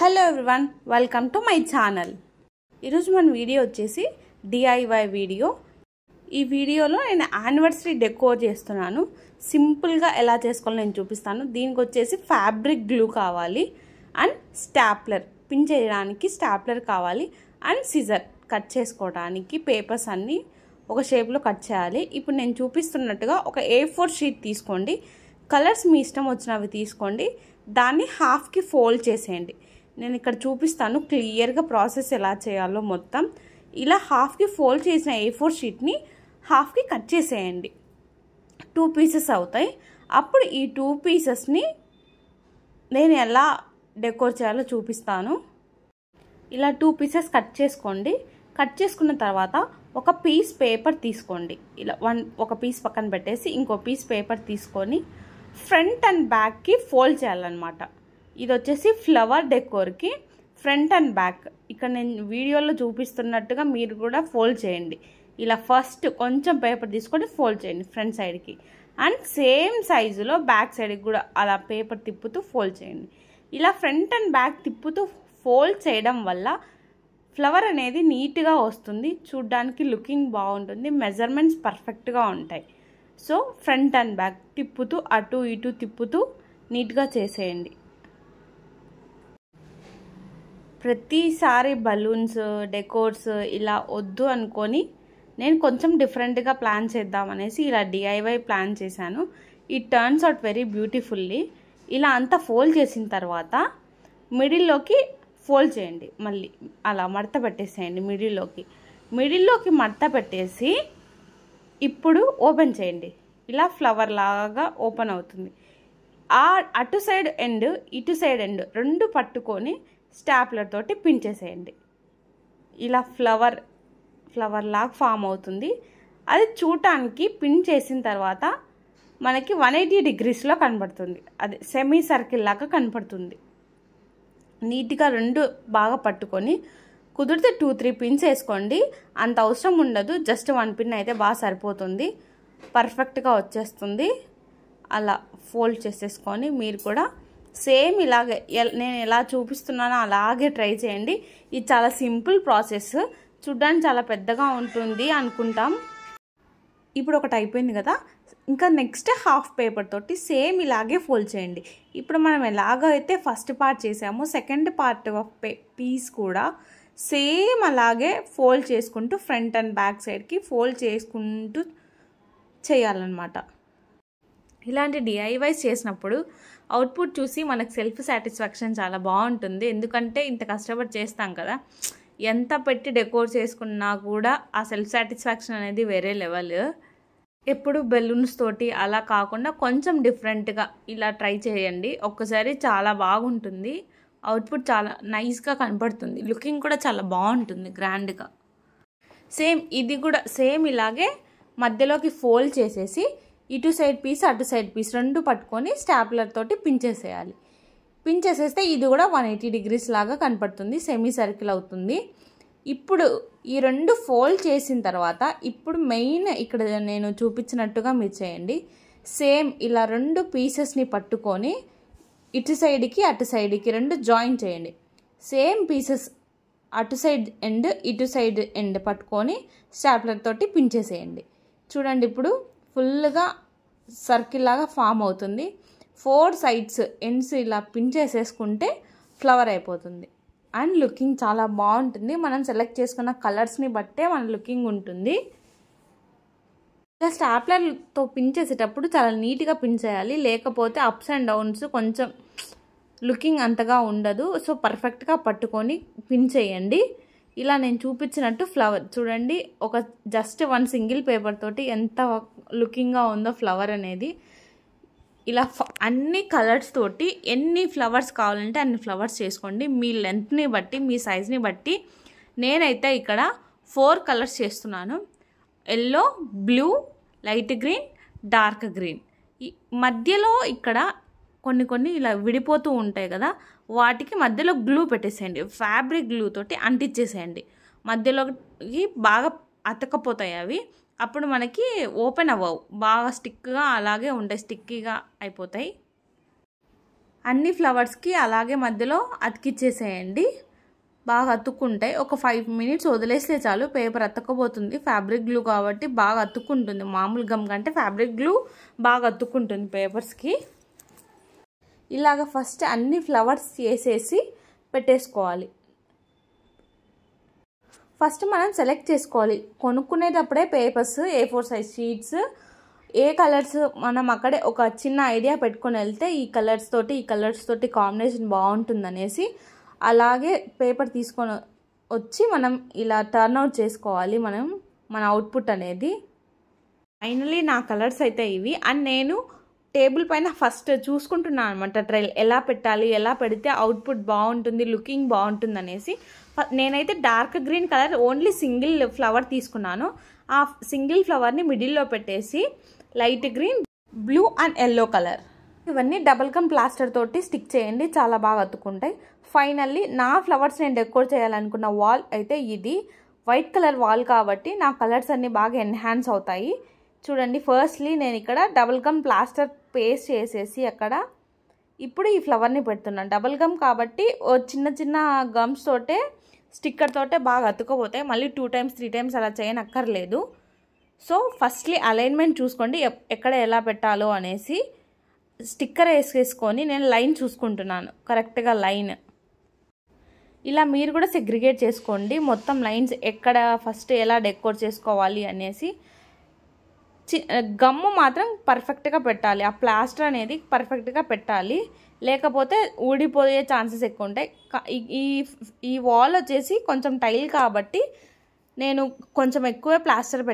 hello everyone welcome to my channel ఈరోజు మన video వచ్చేసి డిఐవై వీడియో ఈ వీడియోలో నేను యానివర్సరీ డెకోర్ చేస్తున్నాను సింపుల్గా ఎలా చేసుకోవాలో నేను చూపిస్తాను దీనికి వచ్చేసి ఫ్యాబ్రిక్ గ్లూ కావాలి అండ్ స్టాప్లర్ పిన్ చేయడానికి స్టాప్లర్ కావాలి అండ్ సిజర్ కట్ చేసుకోవడానికి పేపర్స్ అన్నీ ఒక షేప్లో కట్ చేయాలి ఇప్పుడు నేను చూపిస్తున్నట్టుగా ఒక ఏ ఫోర్ షీట్ తీసుకోండి కలర్స్ మీ ఇష్టం వచ్చినవి తీసుకోండి దాన్ని హాఫ్కి ఫోల్డ్ చేసేయండి నేను ఇక్కడ చూపిస్తాను క్లియర్గా ప్రాసెస్ ఎలా చేయాలో మొత్తం ఇలా హాఫ్కి ఫోల్డ్ చేసిన ఏ ఫోర్ షీట్ని హాఫ్కి కట్ చేసేయండి టూ పీసెస్ అవుతాయి అప్పుడు ఈ టూ పీసెస్ని నేను ఎలా డెకోర్ చేయాలో చూపిస్తాను ఇలా టూ పీసెస్ కట్ చేసుకోండి కట్ చేసుకున్న తర్వాత ఒక పీస్ పేపర్ తీసుకోండి ఇలా వన్ ఒక పీస్ పక్కన పెట్టేసి ఇంకో పీస్ పేపర్ తీసుకొని ఫ్రంట్ అండ్ బ్యాక్కి ఫోల్డ్ చేయాలన్నమాట ఇది వచ్చేసి ఫ్లవర్ డెకోర్కి ఫ్రంట్ అండ్ బ్యాక్ ఇక్కడ నేను వీడియోలో చూపిస్తున్నట్టుగా మీరు కూడా ఫోల్డ్ చేయండి ఇలా ఫస్ట్ కొంచెం పేపర్ తీసుకొని ఫోల్డ్ చేయండి ఫ్రంట్ సైడ్కి అండ్ సేమ్ సైజులో బ్యాక్ సైడ్కి కూడా అలా పేపర్ తిప్పుతూ ఫోల్డ్ చేయండి ఇలా ఫ్రంట్ అండ్ బ్యాక్ తిప్పుతూ ఫోల్డ్ చేయడం వల్ల ఫ్లవర్ అనేది నీట్గా వస్తుంది చూడ్డానికి లుకింగ్ బాగుంటుంది మెజర్మెంట్స్ పర్ఫెక్ట్గా ఉంటాయి సో ఫ్రంట్ అండ్ బ్యాక్ తిప్పుతూ అటు ఇటు తిప్పుతూ నీట్గా చేసేయండి ప్రతిసారి బలూన్స్ డెకోర్స్ ఇలా వద్దు అనుకొని నేను కొంచెం డిఫరెంట్గా ప్లాన్ చేద్దామనేసి ఇలా డిఐవై ప్లాన్ చేశాను ఈ టర్న్స్ అవుట్ వెరీ బ్యూటిఫుల్లీ ఇలా అంతా ఫోల్డ్ చేసిన తర్వాత మిడిల్లోకి ఫోల్డ్ చేయండి మళ్ళీ అలా మడత పెట్టేసేయండి మిడిల్లోకి మిడిల్లోకి మడత పెట్టేసి ఇప్పుడు ఓపెన్ చేయండి ఇలా ఫ్లవర్ లాగా ఓపెన్ అవుతుంది ఆ అటు సైడ్ ఎండ్ ఇటు సైడ్ ఎండ్ రెండు పట్టుకొని స్టాప్లర్ తోటి పిన్ చేసేయండి ఇలా ఫ్లవర్ ఫ్లవర్ లాగా ఫామ్ అవుతుంది అది చూడటానికి పిన్ చేసిన తర్వాత మనకి వన్ ఎయిటీ డిగ్రీస్లో కనబడుతుంది అది సెమీ సర్కిల్ లాగా కనపడుతుంది నీట్గా రెండు బాగా పట్టుకొని కుదిరితే టూ త్రీ పిన్స్ వేసుకోండి అంత అవసరం ఉండదు జస్ట్ వన్ పిన్ అయితే బాగా సరిపోతుంది పర్ఫెక్ట్గా వచ్చేస్తుంది అలా ఫోల్డ్ చేసేసుకొని మీరు కూడా సేమ్ ఇలాగే నేను ఎలా చూపిస్తున్నానో అలాగే ట్రై చేయండి ఇది చాలా సింపుల్ ప్రాసెస్ చూడ్డానికి చాలా పెద్దగా ఉంటుంది అనుకుంటాం ఇప్పుడు ఒకటి అయిపోయింది కదా ఇంకా నెక్స్ట్ హాఫ్ పేపర్ తోటి సేమ్ ఇలాగే ఫోల్డ్ చేయండి ఇప్పుడు మనం ఎలాగైతే ఫస్ట్ పార్ట్ చేసామో సెకండ్ పార్ట్ ఆఫ్ పే పీస్ కూడా సేమ్ అలాగే ఫోల్డ్ చేసుకుంటూ ఫ్రంట్ అండ్ బ్యాక్ సైడ్కి ఫోల్డ్ చేసుకుంటూ చేయాలన్నమాట ఇలాంటి డిఐవైస్ చేసినప్పుడు అవుట్పుట్ చూసి మనకు సెల్ఫ్ సాటిస్ఫాక్షన్ చాలా బాగుంటుంది ఎందుకంటే ఇంత కష్టపడి చేస్తాం కదా ఎంత పెట్టి డెకోర్ చేసుకున్నా కూడా ఆ సెల్ఫ్ సాటిస్ఫాక్షన్ అనేది వేరే లెవెల్ ఎప్పుడు బెలూన్స్ తోటి అలా కాకుండా కొంచెం డిఫరెంట్గా ఇలా ట్రై చేయండి ఒక్కసారి చాలా బాగుంటుంది అవుట్పుట్ చాలా నైస్గా కనపడుతుంది లుకింగ్ కూడా చాలా బాగుంటుంది గ్రాండ్గా సేమ్ ఇది కూడా సేమ్ ఇలాగే మధ్యలోకి ఫోల్డ్ చేసేసి ఇటు సైడ్ పీస్ అటు సైడ్ పీస్ రెండు పట్టుకొని స్టాప్లర్ తోటి పించేసేయాలి పించేసేస్తే ఇది కూడా వన్ ఎయిటీ డిగ్రీస్ లాగా కనపడుతుంది సెమీ సర్కిల్ అవుతుంది ఇప్పుడు ఈ రెండు ఫోల్డ్ చేసిన తర్వాత ఇప్పుడు మెయిన్ ఇక్కడ నేను చూపించినట్టుగా మీరు చేయండి సేమ్ ఇలా రెండు పీసెస్ని పట్టుకొని ఇటు సైడ్కి అటు సైడ్కి రెండు జాయిన్ చేయండి సేమ్ పీసెస్ అటు సైడ్ ఎండ్ ఇటు సైడ్ ఎండ్ పట్టుకొని స్టాప్లర్ తోటి పించేసేయండి చూడండి ఇప్పుడు ఫుల్గా సర్కిల్ లాగా ఫామ్ అవుతుంది ఫోర్ సైడ్స్ ఎండ్స్ ఇలా పిన్ చేసేసుకుంటే ఫ్లవర్ అయిపోతుంది అండ్ లుకింగ్ చాలా బాగుంటుంది మనం సెలెక్ట్ చేసుకున్న కలర్స్ని బట్టే మన లుకింగ్ ఉంటుంది జస్ట్ యాప్లర్తో పిన్ చేసేటప్పుడు చాలా నీట్గా పిన్ చేయాలి లేకపోతే అప్స్ అండ్ డౌన్స్ కొంచెం లుకింగ్ అంతగా ఉండదు సో పర్ఫెక్ట్గా పట్టుకొని పిన్ చేయండి ఇలా నేను చూపించినట్టు ఫ్లవర్ చూడండి ఒక జస్ట్ వన్ సింగిల్ పేపర్ తోటి ఎంత లుకింగ్గా ఉందో ఫ్లవర్ అనేది ఇలా అన్ని కలర్స్ తోటి ఎన్ని ఫ్లవర్స్ కావాలంటే అన్ని ఫ్లవర్స్ చేసుకోండి మీ లెంత్ని బట్టి మీ సైజ్ని బట్టి నేనైతే ఇక్కడ ఫోర్ కలర్స్ చేస్తున్నాను yellow blue light green dark green మధ్యలో ఇక్కడ కొన్ని కొన్ని ఇలా విడిపోతూ ఉంటాయి కదా వాటికి మధ్యలో గ్లూ పెట్టేసేయండి ఫ్యాబ్రిక్ గ్లూ తోటి అంటించేసేయండి మధ్యలోకి బాగా అతకపోతాయి అవి అప్పుడు మనకి ఓపెన్ అవ్వవు బాగా స్టిక్గా అలాగే ఉంటాయి స్టిక్కీగా అయిపోతాయి అన్ని ఫ్లవర్స్కి అలాగే మధ్యలో అతికిచ్చేసేయండి బాగా అతుక్కుంటాయి ఒక ఫైవ్ మినిట్స్ వదిలేస్తే చాలు పేపర్ అతుక్కబోతుంది ఫ్యాబ్రిక్ గ్లూ కాబట్టి బాగా అతుక్కుంటుంది మామూలు గమ్ కంటే ఫ్యాబ్రిక్ గ్లూ బాగా అతుక్కుంటుంది పేపర్స్కి ఇలాగ ఫస్ట్ అన్ని ఫ్లవర్స్ వేసేసి పెట్టేసుకోవాలి ఫస్ట్ మనం సెలెక్ట్ చేసుకోవాలి కొనుక్కునేటప్పుడే papers A four size sheets ఏ కలర్స్ మనం అక్కడే ఒక చిన్న ఐడియా పెట్టుకొని వెళ్తే ఈ కలర్స్ తోటి ఈ కలర్స్ తోటి కాంబినేషన్ బాగుంటుందనేసి అలాగే పేపర్ తీసుకొని వచ్చి మనం ఇలా టర్న్ అవుట్ చేసుకోవాలి మనం మన అవుట్పుట్ అనేది ఫైనలీ నా కలర్స్ అయితే ఇవి అండ్ నేను టేబుల్ పైన ఫస్ట్ చూసుకుంటున్నాను అనమాట ట్రైల్ ఎలా పెట్టాలి ఎలా పెడితే అవుట్పుట్ బాగుంటుంది లుకింగ్ బాగుంటుంది అనేసి నేనైతే dark green colour only single flower తీసుకున్నాను ఆ సింగిల్ ఫ్లవర్ని మిడిల్లో పెట్టేసి light green blue and yellow colour ఇవన్నీ డబల్ కమ్ ప్లాస్టర్ తోటి స్టిక్ చేయండి చాలా బాగా అతుకుంటాయి ఫైనల్లీ నా ఫ్లవర్స్ నేను డెకోర్ చేయాలనుకున్న వాల్ అయితే ఇది వైట్ కలర్ వాల్ కాబట్టి నా కలర్స్ అన్నీ బాగా ఎన్హాన్స్ అవుతాయి చూడండి ఫస్ట్లీ నేను ఇక్కడ డబల్ గమ్ ప్లాస్టర్ పేస్ట్ చేసేసి అక్కడ ఇప్పుడు ఈ ఫ్లవర్ని పెడుతున్నాను డబల్ గమ్ కాబట్టి చిన్న చిన్న గమ్స్ తోటే స్టిక్కర్ తోటే బాగా అతుకపోతాయి మళ్ళీ టూ టైమ్స్ త్రీ టైమ్స్ అలా చేయనక్కర్లేదు సో ఫస్ట్లీ అలైన్మెంట్ చూసుకోండి ఎక్కడ ఎలా పెట్టాలో అనేసి స్టిక్కర్ వేసేసుకొని నేను లైన్ చూసుకుంటున్నాను కరెక్ట్గా లైన్ ఇలా మీరు కూడా సెగ్రిగేట్ చేసుకోండి మొత్తం లైన్స్ ఎక్కడ ఫస్ట్ ఎలా డెకోర్ చేసుకోవాలి అనేసి చి గమ్ము మాత్రం పర్ఫెక్ట్గా పెట్టాలి ఆ ప్లాస్టర్ అనేది పర్ఫెక్ట్గా పెట్టాలి లేకపోతే ఊడిపోయే ఛాన్సెస్ ఎక్కువ ఉంటాయి ఈ ఈ వాల్ వచ్చేసి కొంచెం టైల్ కాబట్టి నేను కొంచెం ఎక్కువే ప్లాస్టర్